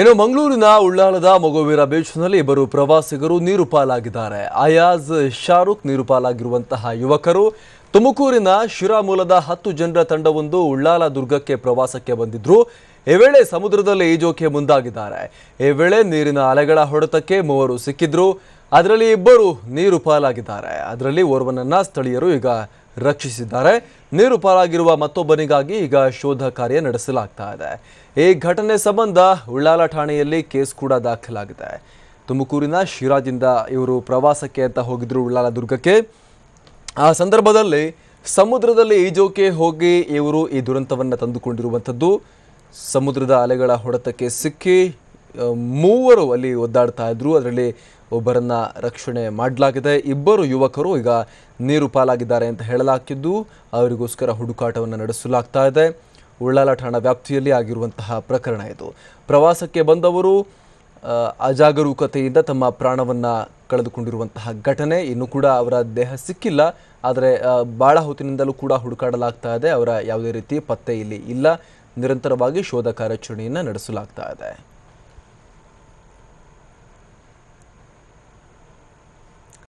ಇನ್ನು ಮಂಗಳೂರಿನ ಉಳ್ಳಾಲದ ಮೊಗುವೀರ ಬೀಚ್ನಲ್ಲಿ ಇಬ್ಬರು ಪ್ರವಾಸಿಗರು ನೀರು ಪಾಲಾಗಿದ್ದಾರೆ ಅಯಾಜ್ ಶಾರುಖ್ ನೀರು ಪಾಲಾಗಿರುವಂತಹ ಯುವಕರು ತುಮಕೂರಿನ ಶಿರಾ ಮೂಲದ ಹತ್ತು ಜನರ ತಂಡವೊಂದು ಉಳ್ಳಾಲ ದುರ್ಗಕ್ಕೆ ಪ್ರವಾಸಕ್ಕೆ ಬಂದಿದ್ರು ಈ ವೇಳೆ ಸಮುದ್ರದಲ್ಲಿ ಈಜೋಕೆ ಮುಂದಾಗಿದ್ದಾರೆ ಈ ವೇಳೆ ನೀರಿನ ಅಲೆಗಳ ಹೊಡೆತಕ್ಕೆ ಮೂವರು ಸಿಕ್ಕಿದ್ರು ಅದರಲ್ಲಿ ಇಬ್ಬರು ನೀರು ಪಾಲಾಗಿದ್ದಾರೆ ಅದರಲ್ಲಿ ಓರ್ವನನ್ನ ಸ್ಥಳೀಯರು ಈಗ ರಕ್ಷಿಸಿದ್ದಾರೆ ನೀರು ಪಾಲಾಗಿರುವ ಮತ್ತೊಬ್ಬನಿಗಾಗಿ ಈಗ ಶೋಧ ಕಾರ್ಯ ನಡೆಸಲಾಗ್ತಾ ಇದೆ ಈ ಘಟನೆ ಸಂಬಂಧ ಉಳ್ಳಾಲ ಠಾಣೆಯಲ್ಲಿ ಕೇಸ್ ಕೂಡ ದಾಖಲಾಗಿದೆ ತುಮಕೂರಿನ ಶಿರಾದಿಂದ ಇವರು ಪ್ರವಾಸಕ್ಕೆ ಅಂತ ಹೋಗಿದ್ರು ಉಳ್ಳಾಲ ದುರ್ಗಕ್ಕೆ ಆ ಸಂದರ್ಭದಲ್ಲಿ ಸಮುದ್ರದಲ್ಲಿ ಈಜೋಕೆ ಹೋಗಿ ಇವರು ಈ ದುರಂತವನ್ನು ತಂದುಕೊಂಡಿರುವಂಥದ್ದು ಸಮುದ್ರದ ಅಲೆಗಳ ಹೊಡೆತಕ್ಕೆ ಸಿಕ್ಕಿ ಮೂವರು ಅಲ್ಲಿ ಒದ್ದಾಡ್ತಾ ಇದ್ರು ಅದರಲ್ಲಿ ಒಬ್ಬರನ್ನ ರಕ್ಷಣೆ ಮಾಡಲಾಗಿದೆ ಇಬ್ಬರು ಯುವಕರು ಈಗ ನೀರು ಪಾಲಾಗಿದ್ದಾರೆ ಅಂತ ಹೇಳಲಾಗಿದ್ದು ಅವರಿಗೋಸ್ಕರ ಹುಡುಕಾಟವನ್ನು ನಡೆಸಲಾಗ್ತಾ ಇದೆ ಉಳ್ಳಾಲ ಠಾಣಾ ವ್ಯಾಪ್ತಿಯಲ್ಲಿ ಆಗಿರುವಂತಹ ಪ್ರಕರಣ ಇದು ಪ್ರವಾಸಕ್ಕೆ ಬಂದವರು ಅಜಾಗರೂಕತೆಯಿಂದ ತಮ್ಮ ಪ್ರಾಣವನ್ನು ಕಳೆದುಕೊಂಡಿರುವಂತಹ ಘಟನೆ ಇನ್ನು ಕೂಡ ಅವರ ದೇಹ ಸಿಕ್ಕಿಲ್ಲ ಆದರೆ ಬಾಳ ಹೊತ್ತಿನಿಂದಲೂ ಕೂಡ ಹುಡುಕಾಡಲಾಗ್ತಾ ಇದೆ ಅವರ ಯಾವುದೇ ರೀತಿ ಪತ್ತೆ ಇಲ್ಲಿ ಇಲ್ಲ ನಿರಂತರವಾಗಿ ಶೋಧ ಕಾರ್ಯಾಚರಣೆಯನ್ನು ನಡೆಸಲಾಗ್ತಾ ಇದೆ